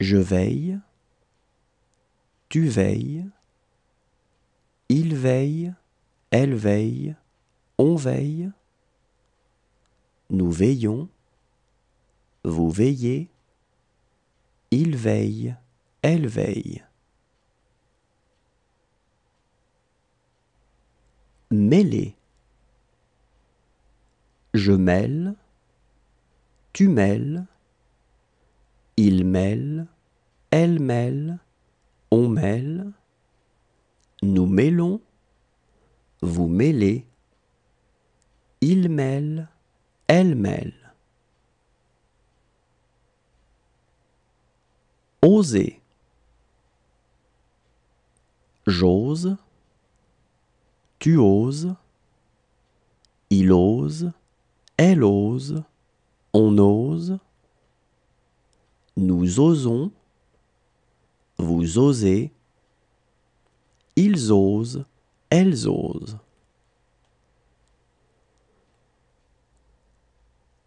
je veille, tu veilles, il veille, elle veille, on veille, nous veillons, vous veillez, il veille, elle veille. Mêler. Je mêle, tu mêles, il mêle, elle mêle, on mêle, nous mêlons, vous mêlez, il mêle, elle mêle. Oser. J'ose, tu oses, il ose, elle ose, on ose. Nous osons, vous osez, ils osent, elles osent.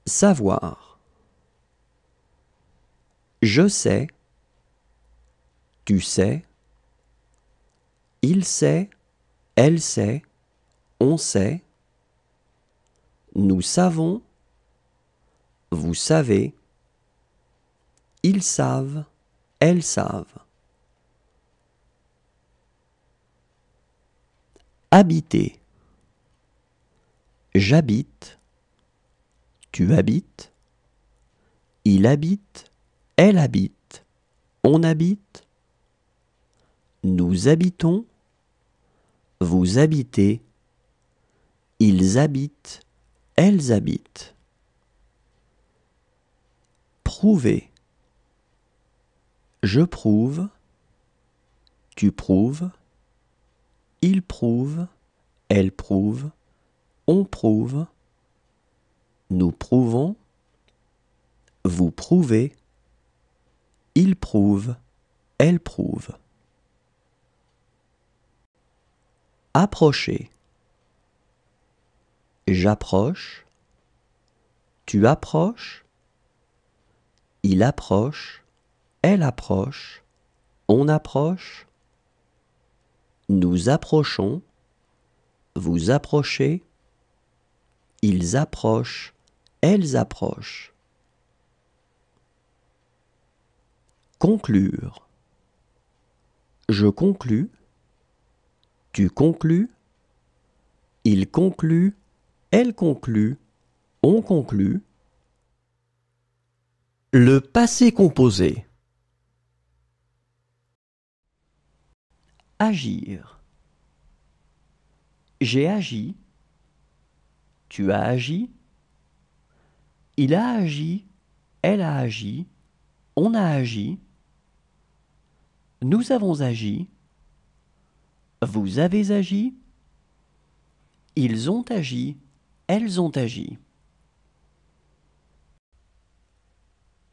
Savoir. Je sais, tu sais, il sait, elle sait, on sait, nous savons, vous savez, ils savent, elles savent. Habiter. J'habite, tu habites, il habite, elle habite, on habite, nous habitons, vous habitez, ils habitent, elles habitent. Prouver. Je prouve, tu prouves, il prouve, elle prouve, on prouve, nous prouvons, vous prouvez, il prouve, elle prouve. Approcher. J'approche, tu approches, il approche, elle approche, on approche, nous approchons, vous approchez, ils approchent, elles approchent. Conclure. Je conclus, tu conclus, il conclut, elle conclut, on conclut. Le passé composé. agir. J'ai agi, tu as agi, il a agi, elle a agi, on a agi, nous avons agi, vous avez agi, ils ont agi, elles ont agi.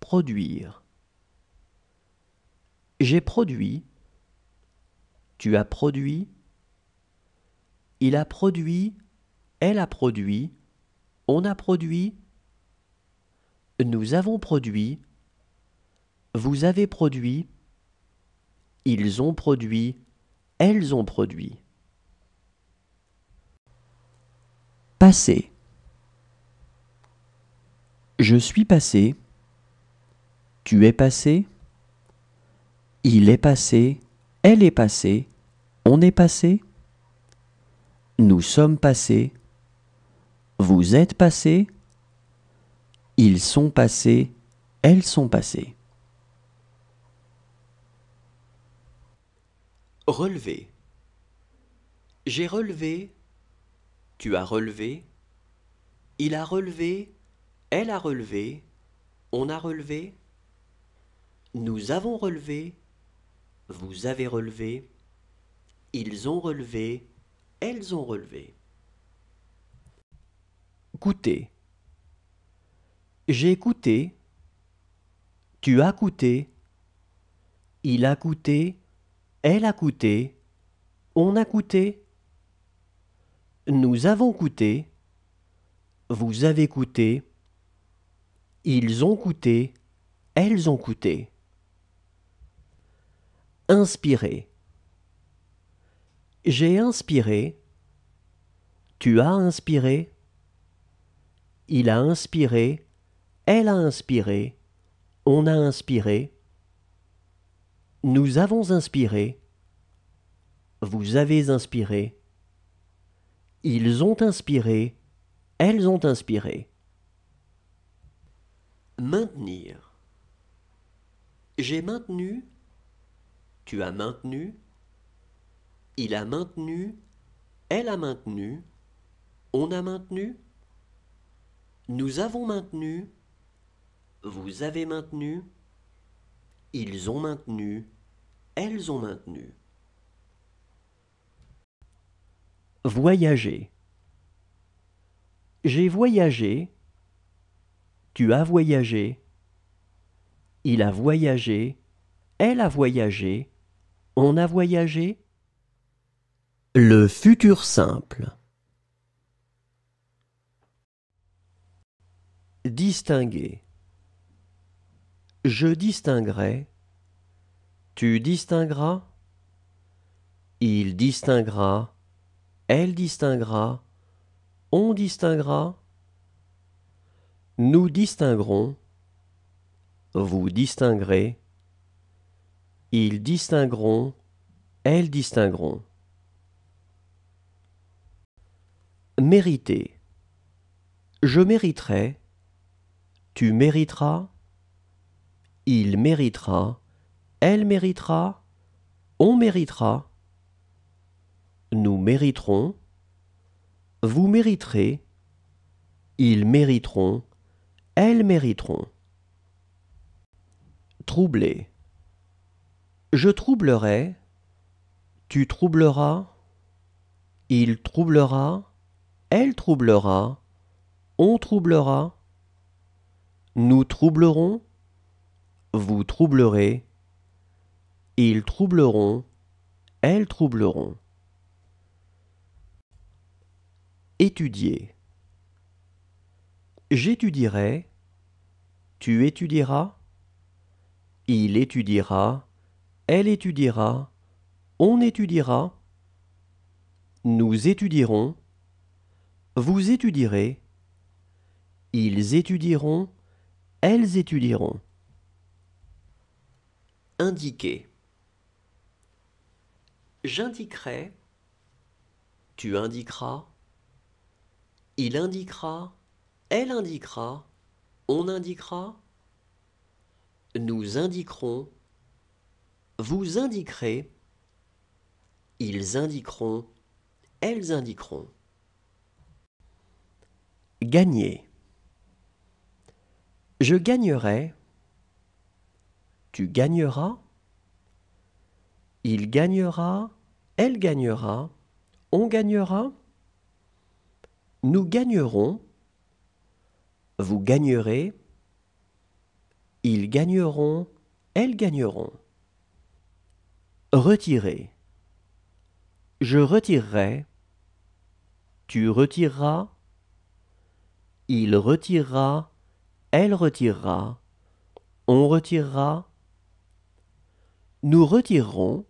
Produire. J'ai produit, tu as produit, il a produit, elle a produit, on a produit, nous avons produit, vous avez produit, ils ont produit, elles ont produit. Passé. Je suis passé, tu es passé, il est passé, elle est passée, on est passé. Nous sommes passés. Vous êtes passés. Ils sont passés. Elles sont passées. Relever. J'ai relevé. Tu as relevé. Il a relevé. Elle a relevé. On a relevé. Nous avons relevé. Vous avez relevé. Ils ont relevé. Elles ont relevé. Coûter. J'ai coûté. Tu as coûté. Il a coûté. Elle a coûté. On a coûté. Nous avons coûté. Vous avez coûté. Ils ont coûté. Elles ont coûté. Inspirer. J'ai inspiré. Tu as inspiré. Il a inspiré. Elle a inspiré. On a inspiré. Nous avons inspiré. Vous avez inspiré. Ils ont inspiré. Elles ont inspiré. Maintenir. J'ai maintenu. Tu as maintenu. Il a maintenu, elle a maintenu, on a maintenu, nous avons maintenu, vous avez maintenu, ils ont maintenu, elles ont maintenu. Voyager. J'ai voyagé, tu as voyagé, il a voyagé, elle a voyagé, on a voyagé, le futur simple. Distinguer. Je distinguerai. Tu distingueras. Il distinguera. Elle distinguera. On distinguera. Nous distinguerons. Vous distinguerez. Ils distingueront. Elles distingueront. Mériter. Je mériterai. Tu mériteras. Il méritera. Elle méritera. On méritera. Nous mériterons. Vous mériterez. Ils mériteront. Elles mériteront. Troubler. Je troublerai. Tu troubleras. Il troublera. Elle troublera, on troublera, nous troublerons, vous troublerez, ils troubleront, elles troubleront. Étudier. J'étudierai, tu étudieras, il étudiera, elle étudiera, on étudiera, nous étudierons, vous étudierez. Ils étudieront. Elles étudieront. Indiquer. J'indiquerai. Tu indiqueras. Il indiquera. Elle indiquera. On indiquera. Nous indiquerons. Vous indiquerez. Ils indiqueront. Elles indiqueront. Gagner. Je gagnerai. Tu gagneras. Il gagnera. Elle gagnera. On gagnera. Nous gagnerons. Vous gagnerez. Ils gagneront. Elles gagneront. Retirer. Je retirerai. Tu retireras. Il retirera, elle retirera, on retirera, nous retirerons,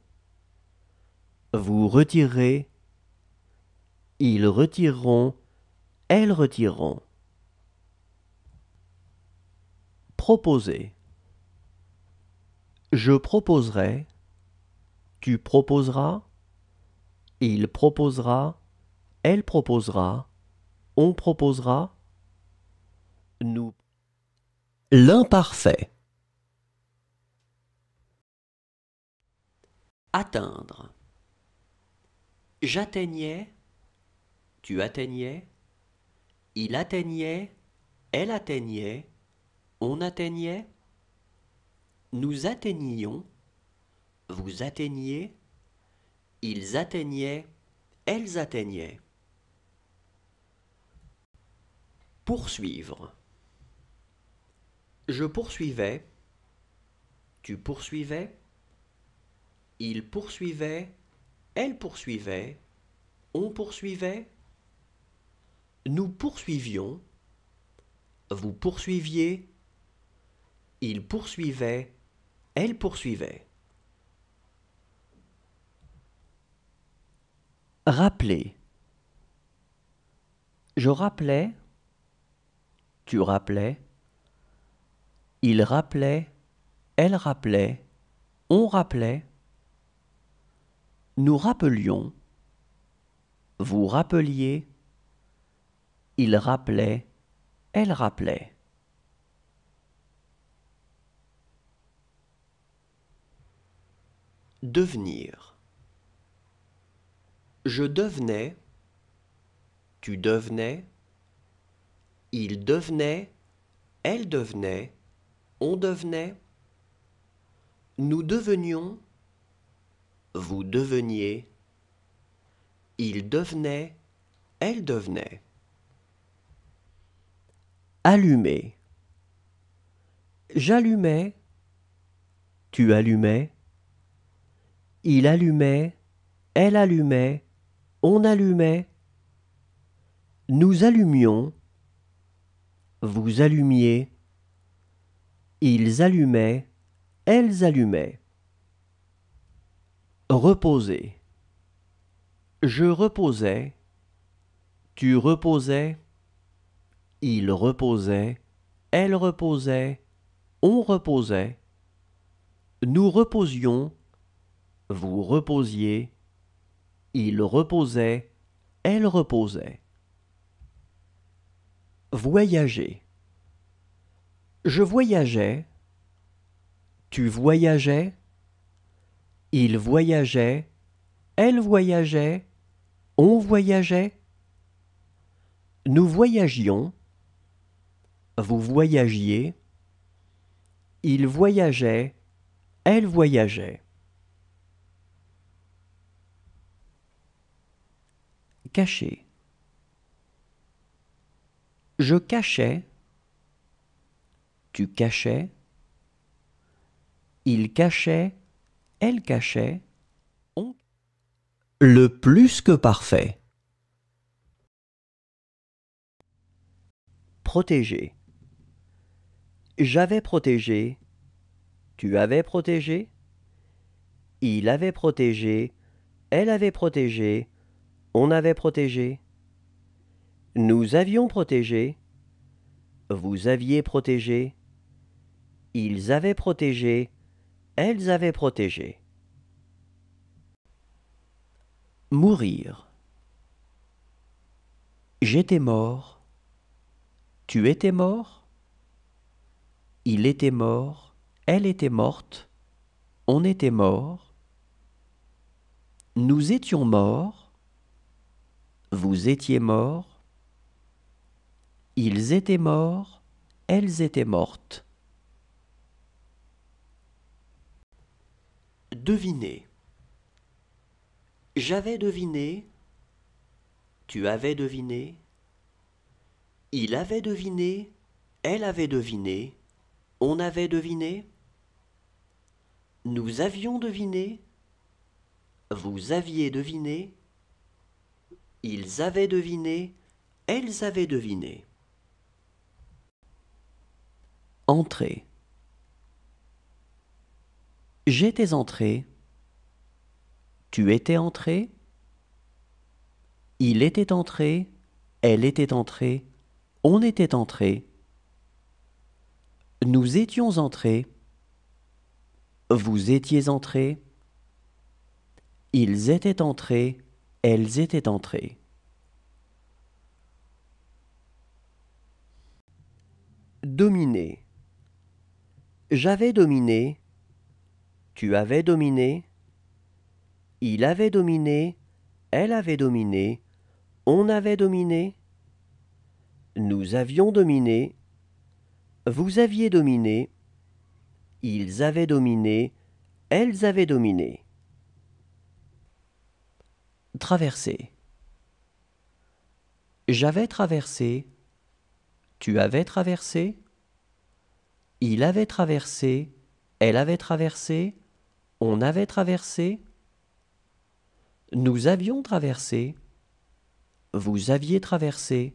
vous retirez, ils retireront, elles retireront. Proposer. Je proposerai, tu proposeras, il proposera, elle proposera, on proposera, nous... L'imparfait. Atteindre. J'atteignais, tu atteignais, il atteignait, elle atteignait, on atteignait, nous atteignions, vous atteigniez, ils atteignaient, elles atteignaient. Poursuivre. Je poursuivais. Tu poursuivais. Il poursuivait. Elle poursuivait. On poursuivait. Nous poursuivions. Vous poursuiviez. Il poursuivait. Elle poursuivait. Rappeler. Je rappelais. Tu rappelais. Il rappelait, elle rappelait, on rappelait. Nous rappelions, vous rappeliez, il rappelait, elle rappelait. Devenir. Je devenais, tu devenais, il devenait, elle devenait, on devenait, nous devenions, vous deveniez, il devenait, elle devenait. Allumer. J'allumais, tu allumais, il allumait, elle allumait, on allumait, nous allumions, vous allumiez, ils allumaient, elles allumaient. Reposer. Je reposais, tu reposais, il reposait, elle reposait, on reposait. Nous reposions, vous reposiez, ils reposait, elle reposait. Voyager. Je voyageais. Tu voyageais. Il voyageait. Elle voyageait. On voyageait. Nous voyagions. Vous voyagiez. Il voyageait. Elle voyageait. Caché. Je cachais tu cachais, il cachait, elle cachait, on. Le plus que parfait. Protéger. J'avais protégé, tu avais protégé, il avait protégé, elle avait protégé, on avait protégé. Nous avions protégé, vous aviez protégé. Ils avaient protégé, elles avaient protégé. Mourir. J'étais mort. Tu étais mort. Il était mort. Elle était morte. On était mort. Nous étions morts. Vous étiez morts. Ils étaient morts. Elles étaient mortes. Deviner. J'avais deviné. Tu avais deviné. Il avait deviné. Elle avait deviné. On avait deviné. Nous avions deviné. Vous aviez deviné. Ils avaient deviné. Elles avaient deviné. Entrée. J'étais entré. Tu étais entré. Il était entré. Elle était entrée. On était entré. Nous étions entrés. Vous étiez entrés. Ils étaient entrés. Elles étaient entrées. Dominer. J'avais dominé. Tu avais dominé, il avait dominé, elle avait dominé, on avait dominé, nous avions dominé, vous aviez dominé, ils avaient dominé, elles avaient dominé. Traverser. J'avais traversé, tu avais traversé, il avait traversé, elle avait traversé, on avait traversé. Nous avions traversé. Vous aviez traversé.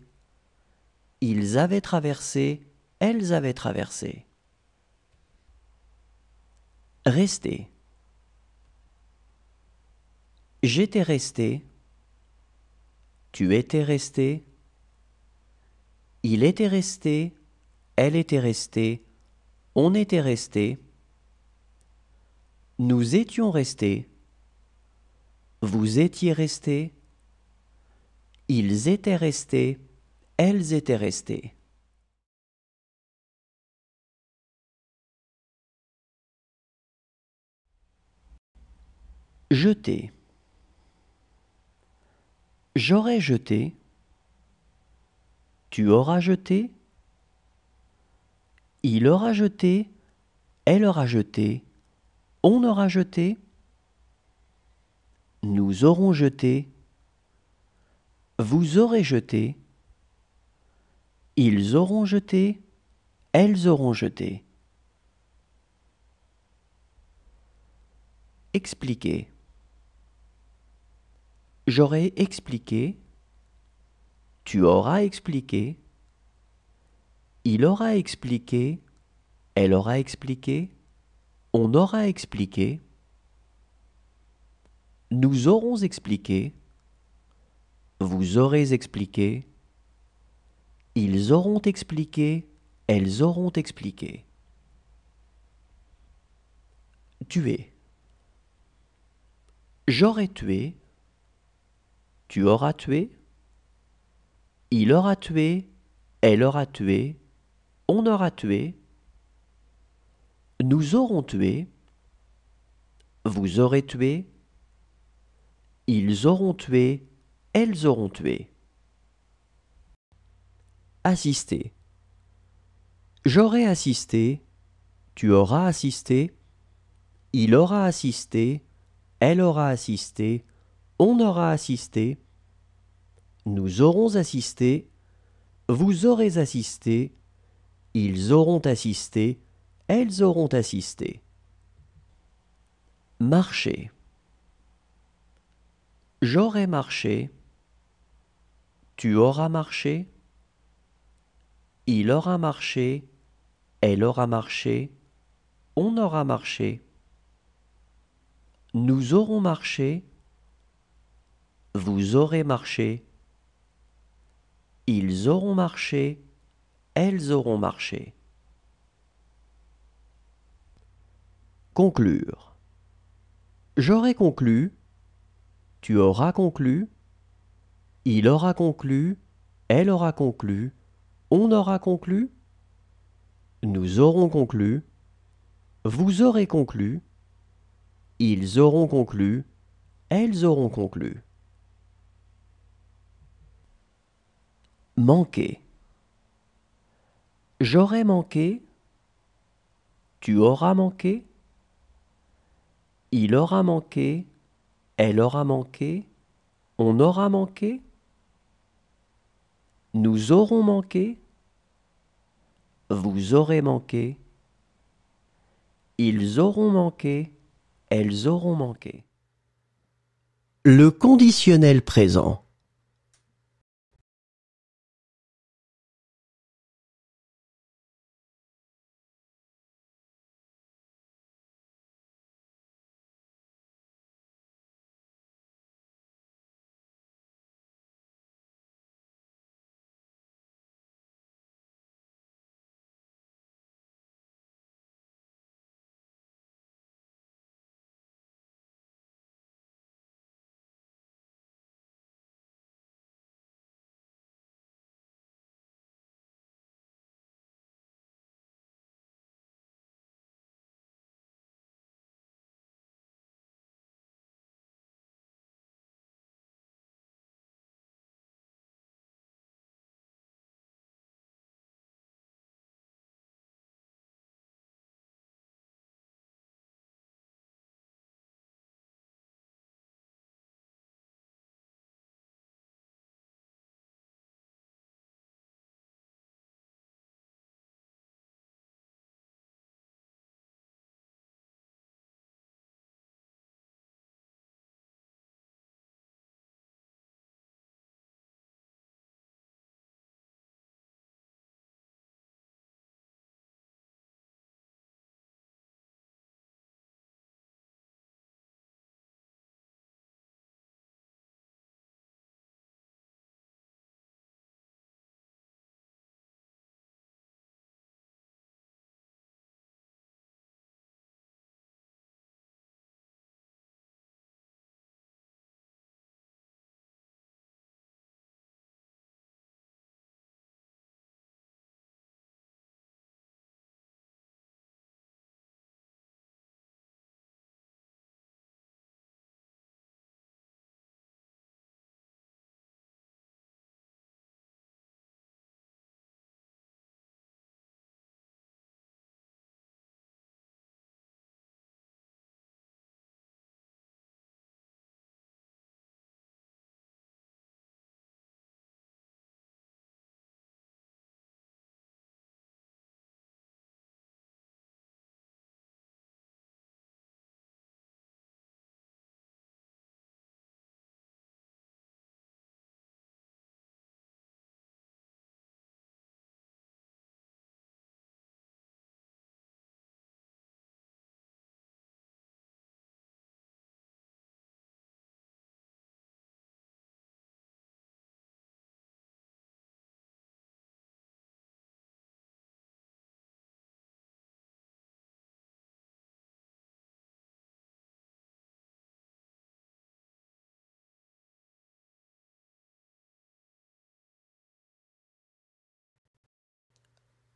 Ils avaient traversé. Elles avaient traversé. Rester. J'étais resté. Tu étais resté. Il était resté. Elle était restée. On était resté. Nous étions restés. Vous étiez restés. Ils étaient restés. Elles étaient restées. Jeter. J'aurais jeté. Tu auras jeté. Il aura jeté. Elle aura jeté on aura jeté, nous aurons jeté, vous aurez jeté, ils auront jeté, elles auront jeté. Expliquer. J'aurai expliqué, tu auras expliqué, il aura expliqué, elle aura expliqué, on aura expliqué. Nous aurons expliqué. Vous aurez expliqué. Ils auront expliqué. Elles auront expliqué. Tuer. J'aurais tué. Tu auras tué. Il aura tué. Elle aura tué. On aura tué. Nous aurons tué, vous aurez tué, ils auront tué, elles auront tué. Assister. J'aurai assisté, tu auras assisté, il aura assisté, elle aura assisté, on aura assisté, nous aurons assisté, vous aurez assisté, ils auront assisté, elles auront assisté. Marcher. J'aurai marché. Tu auras marché. Il aura marché. Elle aura marché. On aura marché. Nous aurons marché. Vous aurez marché. Ils auront marché. Elles auront marché. Conclure. J'aurai conclu, tu auras conclu, il aura conclu, elle aura conclu, on aura conclu, nous aurons conclu, vous aurez conclu, ils auront conclu, elles auront conclu. Manquer. J'aurai manqué, tu auras manqué, il aura manqué, elle aura manqué, on aura manqué, nous aurons manqué, vous aurez manqué, ils auront manqué, elles auront manqué. Le conditionnel présent.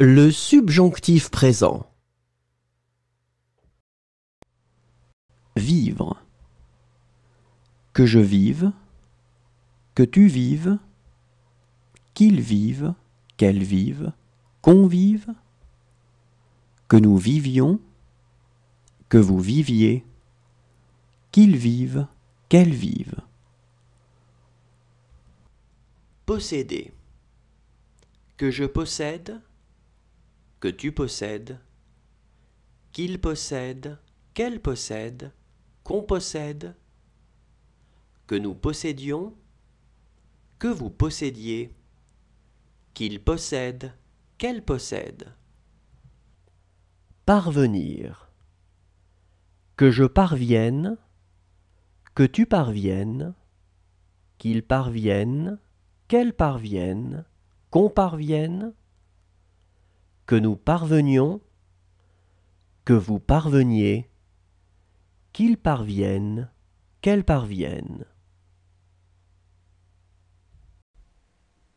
Le subjonctif présent. Vivre. Que je vive, que tu vives, qu'ils vivent, qu'elles vivent, qu'on vive, que nous vivions, que vous viviez, qu'ils vivent, qu'elles vivent. Posséder. Que je possède, que tu possèdes, qu'il possède, qu'elle possède, qu'on possède, que nous possédions, que vous possédiez, qu'il possède, qu'elle possède. Parvenir. Que je parvienne, que tu parviennes, qu'il parvienne, qu'elle parvienne, qu'on parvienne, que nous parvenions, que vous parveniez, qu'ils parviennent, qu'elles parviennent.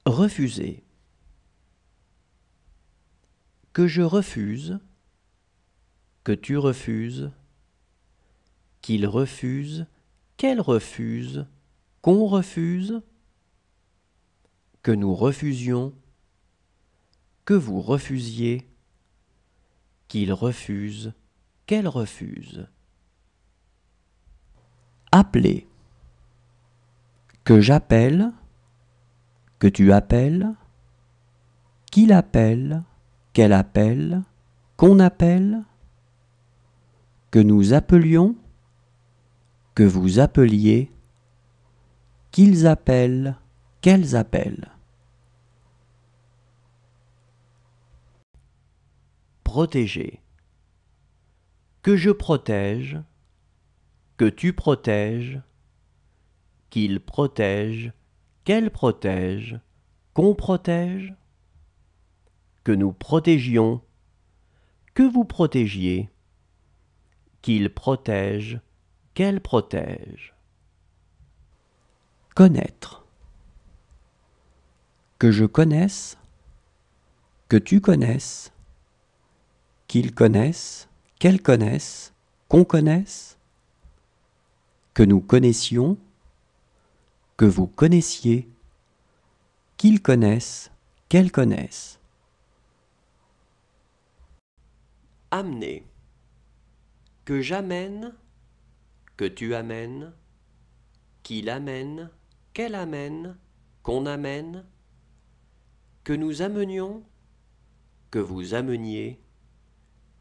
Refuser. Que je refuse, que tu refuses, qu'il refuse, qu'elle refuse, qu'on refuse, que nous refusions, que vous refusiez, qu'il refuse, qu'elle refuse. Appeler. Que j'appelle, que tu appelles, qu'il appelle, qu'elle appelle, qu'on appelle, que nous appelions, que vous appeliez, qu'ils appellent, qu'elles appellent. protéger. Que je protège, que tu protèges, qu'il protège, qu'elle protège, qu'on protège, que nous protégions, que vous protégiez, qu'il protège, qu'elle protège. Connaître. Que je connaisse, que tu connaisses, qu'ils connaissent, qu'elles connaissent, qu'on connaisse, que nous connaissions, que vous connaissiez, qu'ils connaissent, qu'elles connaissent. Amener. Que j'amène, que tu amènes, qu'il amène, qu'elle amène, qu'on amène, que nous amenions, que vous ameniez,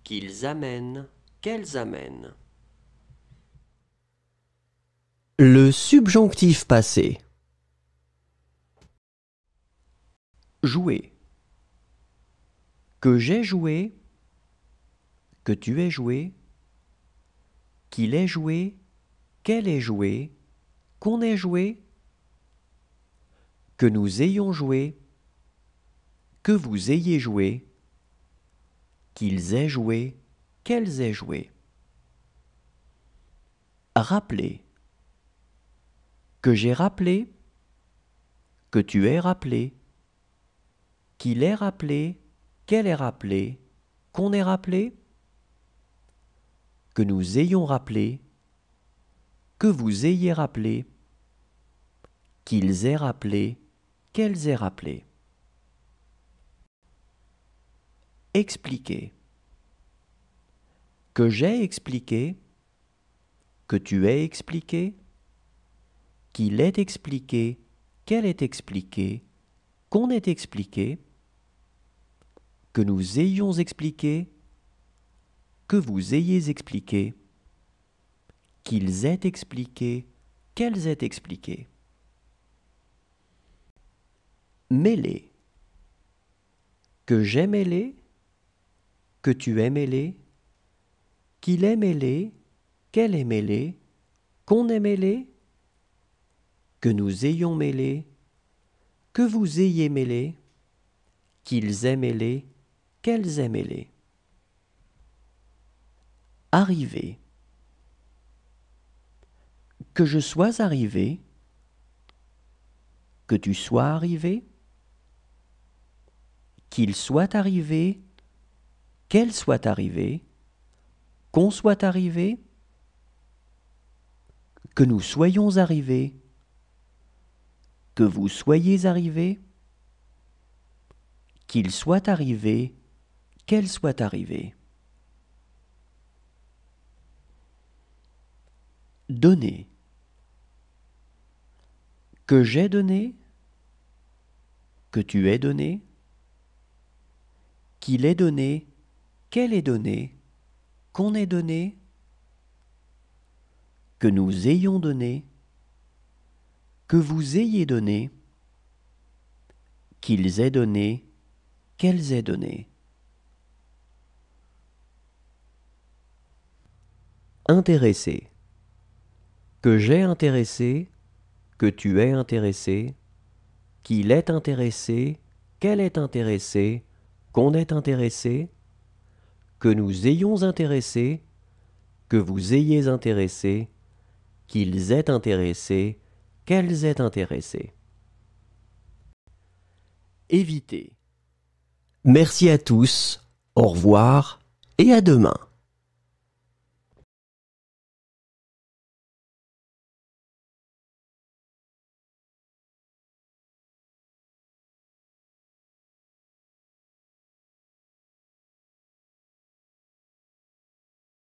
qu'ils amènent, qu'elles amènent. Le subjonctif passé. Jouer. Que j'ai joué, que tu aies joué, qu'il ait joué, qu'elle ait joué, qu'on ait joué, que nous ayons joué, que vous ayez joué, qu'ils aient joué, qu'elles aient joué. Rappeler. Que j'ai rappelé, que tu aies rappelé, qu'il ait rappelé, qu'elle ait rappelé, qu'on ait rappelé, que nous ayons rappelé, que vous ayez rappelé, qu'ils aient rappelé, qu'elles aient rappelé. Expliquer, que j'ai expliqué, que tu as expliqué, qu'il est expliqué, qu'elle est expliquée, qu'on est expliqué, que nous ayons expliqué, que vous ayez expliqué, qu'ils aient expliqué, qu'elles aient expliqué. Mêler, que j'ai mêlé, que tu aimes mêlé, qu'il est mêlé, qu'elle est mêlée, qu'on est mêlé, que nous ayons mêlé, que vous ayez mêlé, qu'ils aient mêlé, qu'elles aient mêlé. Arriver. Que je sois arrivé, que tu sois arrivé, qu'il soit arrivé, qu'elle soit arrivée, qu'on soit arrivé, que nous soyons arrivés, que vous soyez arrivés, qu'il soit arrivé, qu'elle soit arrivée. Donner. Que j'ai donné, que tu aies donné, qu'il ait donné, qu'elle est donnée, qu'on ait donné, que nous ayons donné, que vous ayez donné, qu'ils aient donné, qu'elles aient donné. Intéressé. Que j'ai intéressé, que tu es intéressé, qu'il est intéressé, qu'elle est intéressée, qu'on est intéressé, que nous ayons intéressé, que vous ayez intéressé, qu'ils aient intéressé, qu'elles aient intéressé. Évitez. Merci à tous, au revoir et à demain.